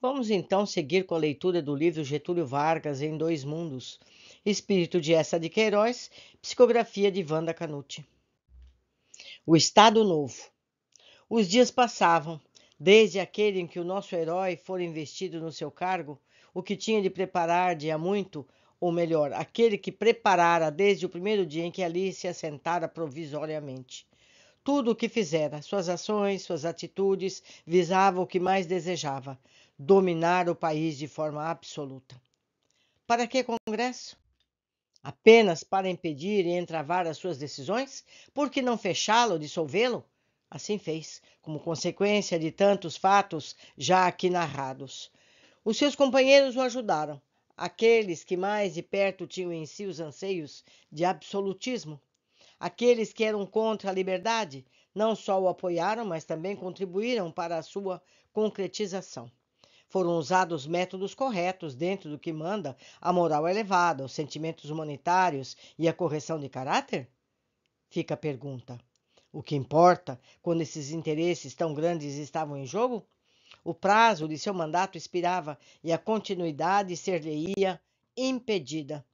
Vamos então seguir com a leitura do livro Getúlio Vargas em Dois Mundos, Espírito de Essa de Queiroz, psicografia de Wanda Canute. O Estado Novo. Os dias passavam, desde aquele em que o nosso herói fora investido no seu cargo, o que tinha de preparar de há muito, ou melhor, aquele que preparara desde o primeiro dia em que ali se assentara provisoriamente. Tudo o que fizera, suas ações, suas atitudes, visava o que mais desejava, dominar o país de forma absoluta. Para que Congresso? Apenas para impedir e entravar as suas decisões? Por que não fechá-lo, dissolvê-lo? Assim fez, como consequência de tantos fatos já aqui narrados. Os seus companheiros o ajudaram, aqueles que mais de perto tinham em si os anseios de absolutismo. Aqueles que eram contra a liberdade não só o apoiaram, mas também contribuíram para a sua concretização. Foram usados métodos corretos dentro do que manda a moral elevada, os sentimentos humanitários e a correção de caráter? Fica a pergunta. O que importa quando esses interesses tão grandes estavam em jogo? O prazo de seu mandato expirava e a continuidade ser lhe impedida.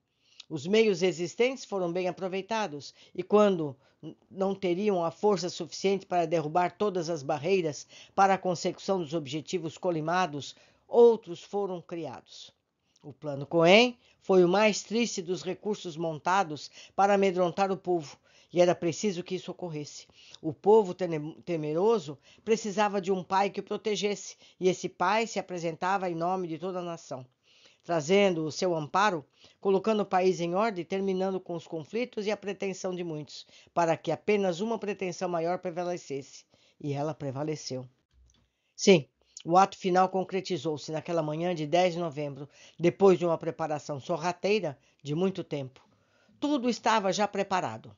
Os meios existentes foram bem aproveitados, e quando não teriam a força suficiente para derrubar todas as barreiras para a consecução dos objetivos colimados, outros foram criados. O plano Cohen foi o mais triste dos recursos montados para amedrontar o povo, e era preciso que isso ocorresse. O povo temeroso precisava de um pai que o protegesse, e esse pai se apresentava em nome de toda a nação trazendo o seu amparo, colocando o país em ordem, terminando com os conflitos e a pretensão de muitos, para que apenas uma pretensão maior prevalecesse. E ela prevaleceu. Sim, o ato final concretizou-se naquela manhã de 10 de novembro, depois de uma preparação sorrateira de muito tempo. Tudo estava já preparado.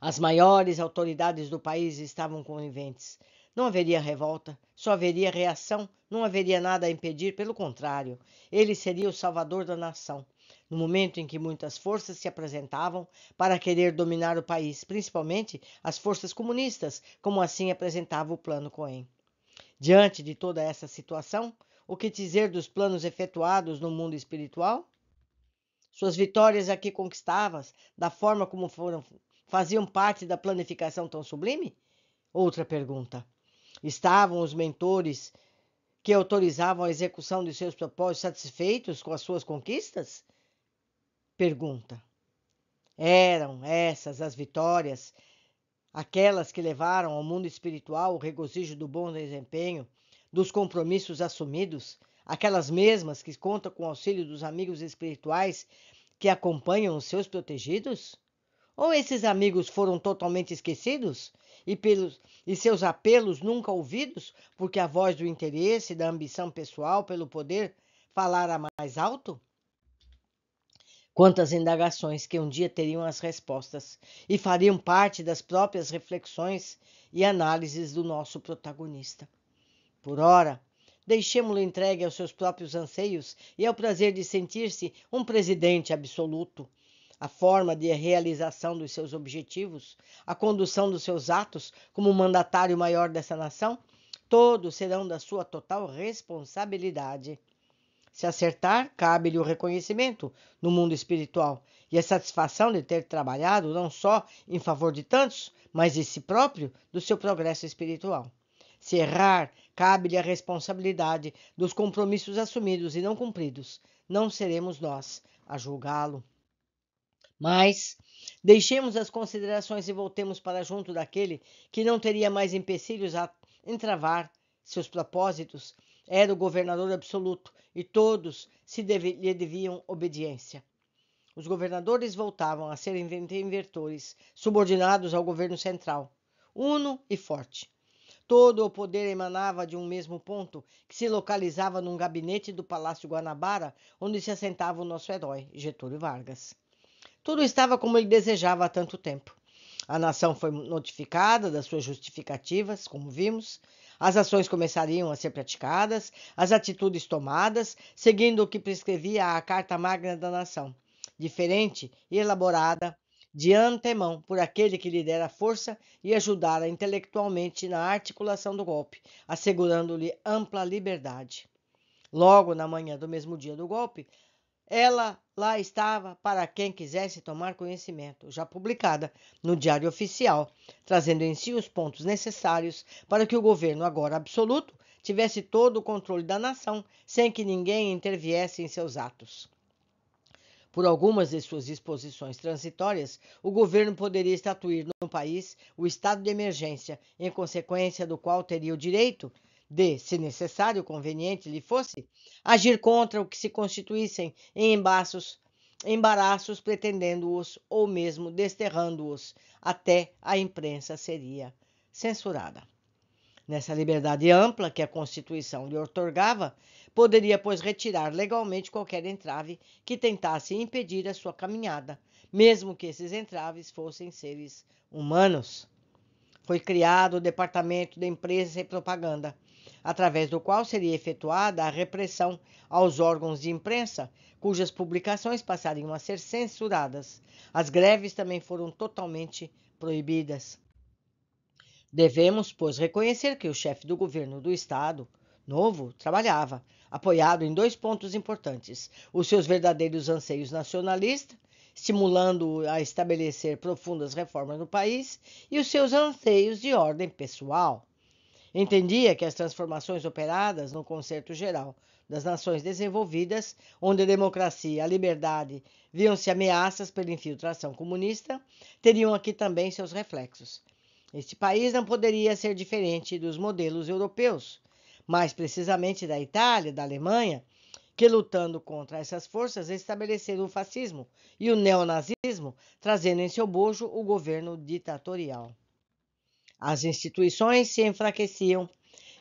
As maiores autoridades do país estavam coniventes. Não haveria revolta, só haveria reação, não haveria nada a impedir, pelo contrário, ele seria o salvador da nação. No momento em que muitas forças se apresentavam para querer dominar o país, principalmente as forças comunistas, como assim apresentava o Plano Cohen. Diante de toda essa situação, o que dizer dos planos efetuados no mundo espiritual? Suas vitórias aqui conquistavas, da forma como foram, faziam parte da planificação tão sublime? Outra pergunta. Estavam os mentores que autorizavam a execução de seus propósitos satisfeitos com as suas conquistas? Pergunta. Eram essas as vitórias, aquelas que levaram ao mundo espiritual o regozijo do bom desempenho, dos compromissos assumidos, aquelas mesmas que contam com o auxílio dos amigos espirituais que acompanham os seus protegidos? Ou esses amigos foram totalmente esquecidos e, pelos, e seus apelos nunca ouvidos, porque a voz do interesse, da ambição pessoal pelo poder falara mais alto? Quantas indagações que um dia teriam as respostas e fariam parte das próprias reflexões e análises do nosso protagonista. Por ora, deixemo-lo entregue aos seus próprios anseios e ao prazer de sentir-se um presidente absoluto a forma de realização dos seus objetivos, a condução dos seus atos como mandatário maior dessa nação, todos serão da sua total responsabilidade. Se acertar, cabe-lhe o reconhecimento no mundo espiritual e a satisfação de ter trabalhado não só em favor de tantos, mas de si próprio, do seu progresso espiritual. Se errar, cabe-lhe a responsabilidade dos compromissos assumidos e não cumpridos. Não seremos nós a julgá-lo. Mas deixemos as considerações e voltemos para junto daquele que não teria mais empecilhos a entravar seus propósitos. Era o governador absoluto e todos se deve, lhe deviam obediência. Os governadores voltavam a ser invertores, subordinados ao governo central, uno e forte. Todo o poder emanava de um mesmo ponto, que se localizava num gabinete do Palácio Guanabara, onde se assentava o nosso herói, Getúlio Vargas. Tudo estava como ele desejava há tanto tempo. A nação foi notificada das suas justificativas, como vimos. As ações começariam a ser praticadas, as atitudes tomadas, seguindo o que prescrevia a Carta Magna da Nação, diferente e elaborada de antemão por aquele que lhe dera força e ajudara intelectualmente na articulação do golpe, assegurando-lhe ampla liberdade. Logo na manhã do mesmo dia do golpe, ela lá estava para quem quisesse tomar conhecimento, já publicada no Diário Oficial, trazendo em si os pontos necessários para que o governo, agora absoluto, tivesse todo o controle da nação sem que ninguém interviesse em seus atos. Por algumas de suas disposições transitórias, o governo poderia estatuir no país o estado de emergência, em consequência do qual teria o direito de, se necessário, conveniente lhe fosse, agir contra o que se constituíssem em embaços, embaraços, pretendendo-os ou mesmo desterrando-os, até a imprensa seria censurada. Nessa liberdade ampla que a Constituição lhe otorgava, poderia, pois, retirar legalmente qualquer entrave que tentasse impedir a sua caminhada, mesmo que esses entraves fossem seres humanos. Foi criado o Departamento de Imprensa e Propaganda, através do qual seria efetuada a repressão aos órgãos de imprensa, cujas publicações passariam a ser censuradas. As greves também foram totalmente proibidas. Devemos, pois, reconhecer que o chefe do governo do Estado, novo, trabalhava, apoiado em dois pontos importantes: os seus verdadeiros anseios nacionalistas, estimulando a estabelecer profundas reformas no país, e os seus anseios de ordem pessoal. Entendia que as transformações operadas no concerto geral das nações desenvolvidas, onde a democracia e a liberdade viam-se ameaças pela infiltração comunista, teriam aqui também seus reflexos. Este país não poderia ser diferente dos modelos europeus, mais precisamente da Itália, da Alemanha, que lutando contra essas forças estabeleceram o fascismo e o neonazismo, trazendo em seu bojo o governo ditatorial. As instituições se enfraqueciam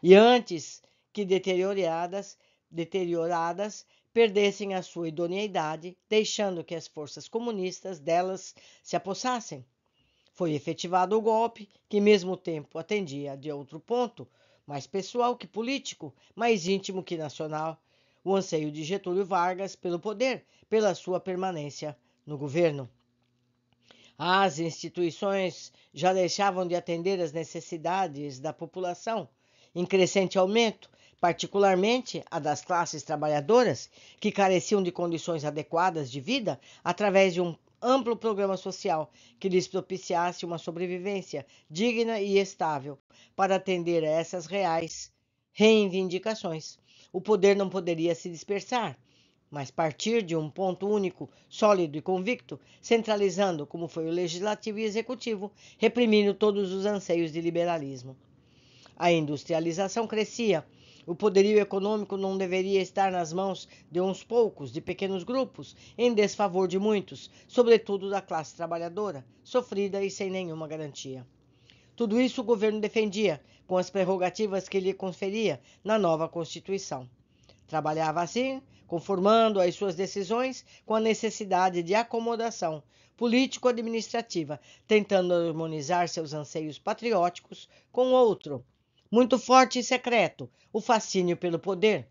e, antes que deterioradas, deterioradas perdessem a sua idoneidade, deixando que as forças comunistas delas se apossassem. Foi efetivado o golpe, que mesmo tempo atendia de outro ponto, mais pessoal que político, mais íntimo que nacional, o anseio de Getúlio Vargas pelo poder, pela sua permanência no governo. As instituições já deixavam de atender às necessidades da população, em crescente aumento, particularmente a das classes trabalhadoras, que careciam de condições adequadas de vida através de um amplo programa social que lhes propiciasse uma sobrevivência digna e estável para atender a essas reais reivindicações. O poder não poderia se dispersar mas partir de um ponto único, sólido e convicto, centralizando, como foi o legislativo e executivo, reprimindo todos os anseios de liberalismo. A industrialização crescia. O poderio econômico não deveria estar nas mãos de uns poucos, de pequenos grupos, em desfavor de muitos, sobretudo da classe trabalhadora, sofrida e sem nenhuma garantia. Tudo isso o governo defendia, com as prerrogativas que lhe conferia na nova Constituição. Trabalhava assim conformando as suas decisões com a necessidade de acomodação político-administrativa, tentando harmonizar seus anseios patrióticos com outro, muito forte e secreto, o fascínio pelo poder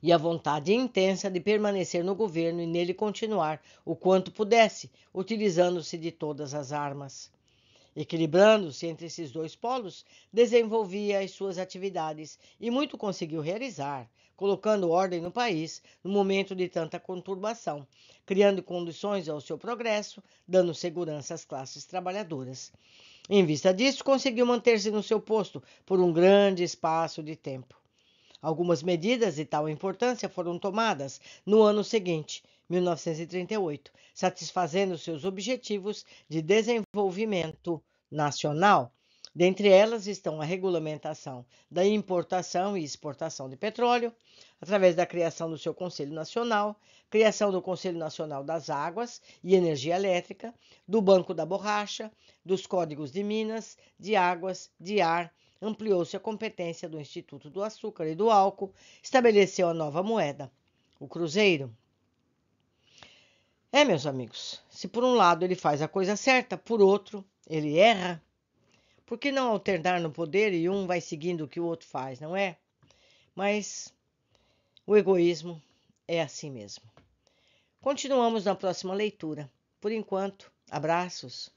e a vontade intensa de permanecer no governo e nele continuar o quanto pudesse, utilizando-se de todas as armas. Equilibrando-se entre esses dois polos, desenvolvia as suas atividades e muito conseguiu realizar, colocando ordem no país no momento de tanta conturbação, criando condições ao seu progresso, dando segurança às classes trabalhadoras. Em vista disso, conseguiu manter-se no seu posto por um grande espaço de tempo. Algumas medidas de tal importância foram tomadas no ano seguinte 1938, satisfazendo seus objetivos de desenvolvimento nacional. Dentre elas estão a regulamentação da importação e exportação de petróleo, através da criação do seu Conselho Nacional, criação do Conselho Nacional das Águas e Energia Elétrica, do Banco da Borracha, dos Códigos de Minas, de Águas, de Ar, ampliou-se a competência do Instituto do Açúcar e do Álcool, estabeleceu a nova moeda, o Cruzeiro. É, meus amigos, se por um lado ele faz a coisa certa, por outro ele erra, por que não alternar no poder e um vai seguindo o que o outro faz, não é? Mas o egoísmo é assim mesmo. Continuamos na próxima leitura. Por enquanto, abraços.